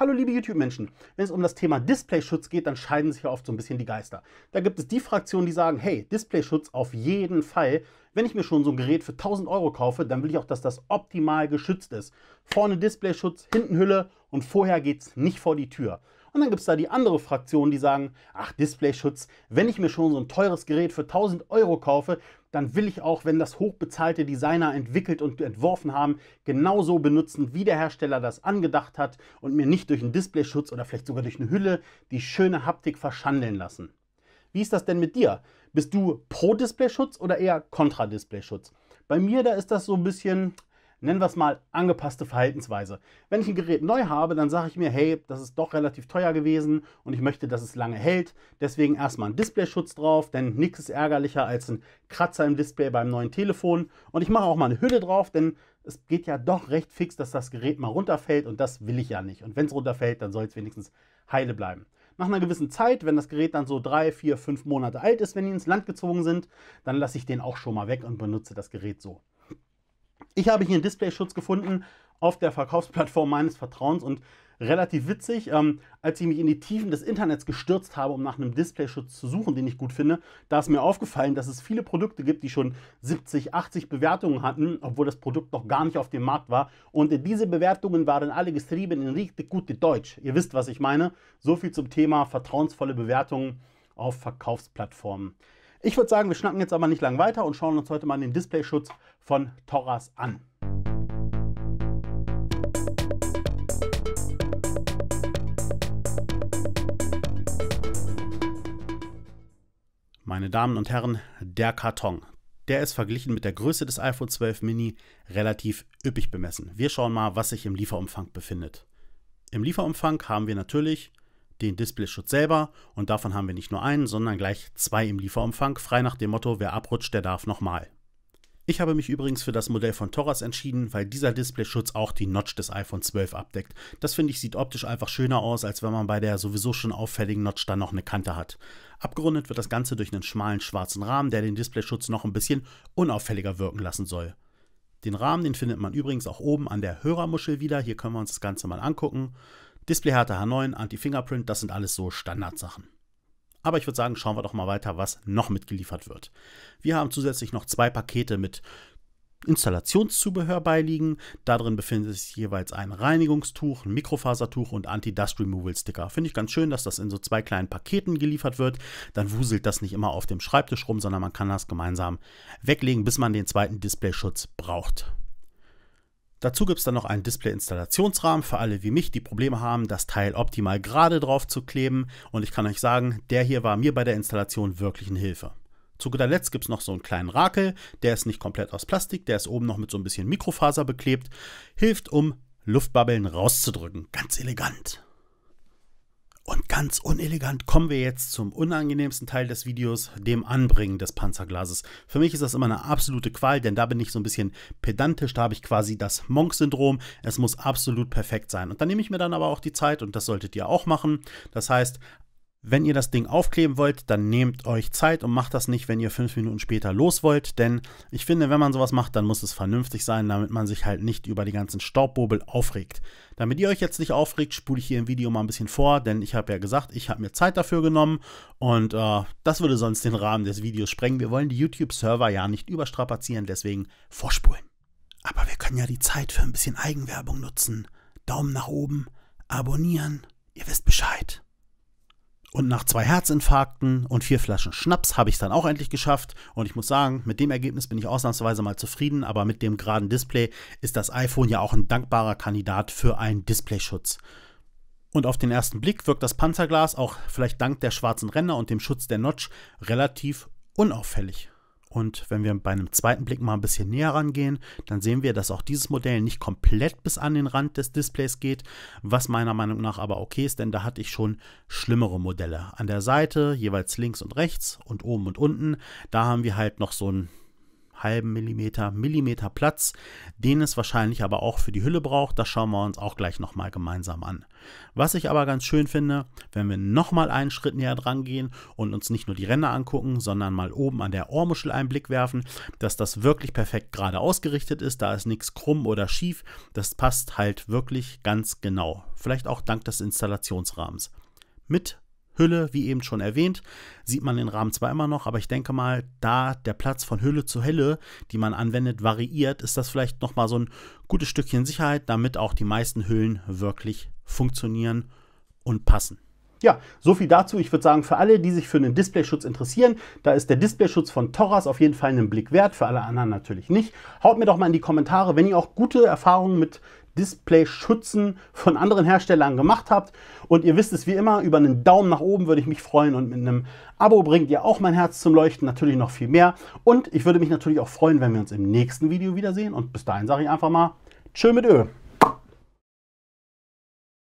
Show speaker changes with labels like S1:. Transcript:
S1: Hallo liebe YouTube-Menschen, wenn es um das Thema Displayschutz geht, dann scheiden sich ja oft so ein bisschen die Geister. Da gibt es die Fraktionen, die sagen, hey, Displayschutz auf jeden Fall. Wenn ich mir schon so ein Gerät für 1000 Euro kaufe, dann will ich auch, dass das optimal geschützt ist. Vorne Displayschutz, hinten Hülle und vorher geht es nicht vor die Tür. Und dann gibt es da die andere Fraktion, die sagen, ach, Displayschutz, wenn ich mir schon so ein teures Gerät für 1000 Euro kaufe, dann will ich auch, wenn das hochbezahlte Designer entwickelt und entworfen haben, genauso benutzen, wie der Hersteller das angedacht hat und mir nicht durch einen Displayschutz oder vielleicht sogar durch eine Hülle die schöne Haptik verschandeln lassen. Wie ist das denn mit dir? Bist du pro Displayschutz oder eher kontra Displayschutz? Bei mir, da ist das so ein bisschen, nennen wir es mal, angepasste Verhaltensweise. Wenn ich ein Gerät neu habe, dann sage ich mir, hey, das ist doch relativ teuer gewesen und ich möchte, dass es lange hält. Deswegen erstmal einen Displayschutz drauf, denn nichts ist ärgerlicher als ein Kratzer im Display beim neuen Telefon. Und ich mache auch mal eine Hülle drauf, denn es geht ja doch recht fix, dass das Gerät mal runterfällt und das will ich ja nicht. Und wenn es runterfällt, dann soll es wenigstens heile bleiben nach einer gewissen Zeit, wenn das Gerät dann so drei, vier, fünf Monate alt ist, wenn die ins Land gezogen sind, dann lasse ich den auch schon mal weg und benutze das Gerät so. Ich habe hier einen Displayschutz gefunden auf der Verkaufsplattform meines Vertrauens und relativ witzig, ähm, als ich mich in die Tiefen des Internets gestürzt habe, um nach einem Displayschutz zu suchen, den ich gut finde, da ist mir aufgefallen, dass es viele Produkte gibt, die schon 70, 80 Bewertungen hatten, obwohl das Produkt noch gar nicht auf dem Markt war. Und diese Bewertungen waren alle geschrieben in richtig gute Deutsch. Ihr wisst, was ich meine. So viel zum Thema vertrauensvolle Bewertungen auf Verkaufsplattformen. Ich würde sagen, wir schnacken jetzt aber nicht lang weiter und schauen uns heute mal den Displayschutz von Torras an. Meine Damen und Herren, der Karton. Der ist verglichen mit der Größe des iPhone 12 Mini relativ üppig bemessen. Wir schauen mal, was sich im Lieferumfang befindet. Im Lieferumfang haben wir natürlich den Displayschutz selber und davon haben wir nicht nur einen, sondern gleich zwei im Lieferumfang, frei nach dem Motto, wer abrutscht, der darf nochmal. Ich habe mich übrigens für das Modell von Torres entschieden, weil dieser Displayschutz auch die Notch des iPhone 12 abdeckt. Das finde ich sieht optisch einfach schöner aus, als wenn man bei der sowieso schon auffälligen Notch dann noch eine Kante hat. Abgerundet wird das Ganze durch einen schmalen schwarzen Rahmen, der den Displayschutz noch ein bisschen unauffälliger wirken lassen soll. Den Rahmen, den findet man übrigens auch oben an der Hörermuschel wieder. Hier können wir uns das Ganze mal angucken. Displayhärte H9, Anti-Fingerprint, das sind alles so Standardsachen. Aber ich würde sagen, schauen wir doch mal weiter, was noch mitgeliefert wird. Wir haben zusätzlich noch zwei Pakete mit Installationszubehör beiliegen. Darin befindet sich jeweils ein Reinigungstuch, ein Mikrofasertuch und Anti-Dust Removal Sticker. Finde ich ganz schön, dass das in so zwei kleinen Paketen geliefert wird. Dann wuselt das nicht immer auf dem Schreibtisch rum, sondern man kann das gemeinsam weglegen, bis man den zweiten Displayschutz braucht. Dazu gibt es dann noch einen Display-Installationsrahmen für alle wie mich, die Probleme haben, das Teil optimal gerade drauf zu kleben. Und ich kann euch sagen, der hier war mir bei der Installation wirklich eine Hilfe. Zu guter Letzt gibt es noch so einen kleinen Rakel, der ist nicht komplett aus Plastik, der ist oben noch mit so ein bisschen Mikrofaser beklebt. Hilft, um Luftbabbeln rauszudrücken. Ganz elegant. Und ganz unelegant kommen wir jetzt zum unangenehmsten Teil des Videos, dem Anbringen des Panzerglases. Für mich ist das immer eine absolute Qual, denn da bin ich so ein bisschen pedantisch, da habe ich quasi das Monk-Syndrom. Es muss absolut perfekt sein. Und dann nehme ich mir dann aber auch die Zeit, und das solltet ihr auch machen. Das heißt, wenn ihr das Ding aufkleben wollt, dann nehmt euch Zeit und macht das nicht, wenn ihr fünf Minuten später los wollt, denn ich finde, wenn man sowas macht, dann muss es vernünftig sein, damit man sich halt nicht über die ganzen Staubbobel aufregt. Damit ihr euch jetzt nicht aufregt, spule ich hier im Video mal ein bisschen vor, denn ich habe ja gesagt, ich habe mir Zeit dafür genommen und äh, das würde sonst den Rahmen des Videos sprengen. Wir wollen die YouTube-Server ja nicht überstrapazieren, deswegen vorspulen. Aber wir können ja die Zeit für ein bisschen Eigenwerbung nutzen. Daumen nach oben, abonnieren, ihr wisst Bescheid. Und nach zwei Herzinfarkten und vier Flaschen Schnaps habe ich es dann auch endlich geschafft. Und ich muss sagen, mit dem Ergebnis bin ich ausnahmsweise mal zufrieden. Aber mit dem geraden Display ist das iPhone ja auch ein dankbarer Kandidat für einen Displayschutz. Und auf den ersten Blick wirkt das Panzerglas auch vielleicht dank der schwarzen Ränder und dem Schutz der Notch relativ unauffällig. Und wenn wir bei einem zweiten Blick mal ein bisschen näher rangehen, dann sehen wir, dass auch dieses Modell nicht komplett bis an den Rand des Displays geht, was meiner Meinung nach aber okay ist, denn da hatte ich schon schlimmere Modelle. An der Seite jeweils links und rechts und oben und unten, da haben wir halt noch so ein halben Millimeter, Millimeter Platz, den es wahrscheinlich aber auch für die Hülle braucht. Das schauen wir uns auch gleich nochmal gemeinsam an. Was ich aber ganz schön finde, wenn wir nochmal einen Schritt näher dran gehen und uns nicht nur die Ränder angucken, sondern mal oben an der Ohrmuschel einen Blick werfen, dass das wirklich perfekt gerade ausgerichtet ist. Da ist nichts krumm oder schief. Das passt halt wirklich ganz genau. Vielleicht auch dank des Installationsrahmens. Mit Hülle, wie eben schon erwähnt, sieht man den Rahmen zwar immer noch, aber ich denke mal, da der Platz von Hülle zu Hülle, die man anwendet, variiert, ist das vielleicht nochmal so ein gutes Stückchen Sicherheit, damit auch die meisten Hüllen wirklich funktionieren und passen. Ja, so viel dazu. Ich würde sagen, für alle, die sich für einen Displayschutz interessieren, da ist der Displayschutz von Torras auf jeden Fall einen Blick wert, für alle anderen natürlich nicht. Haut mir doch mal in die Kommentare, wenn ihr auch gute Erfahrungen mit Display schützen von anderen Herstellern gemacht habt. Und ihr wisst es wie immer, über einen Daumen nach oben würde ich mich freuen und mit einem Abo bringt ihr auch mein Herz zum Leuchten, natürlich noch viel mehr. Und ich würde mich natürlich auch freuen, wenn wir uns im nächsten Video wiedersehen. Und bis dahin sage ich einfach mal, tschö mit Ö.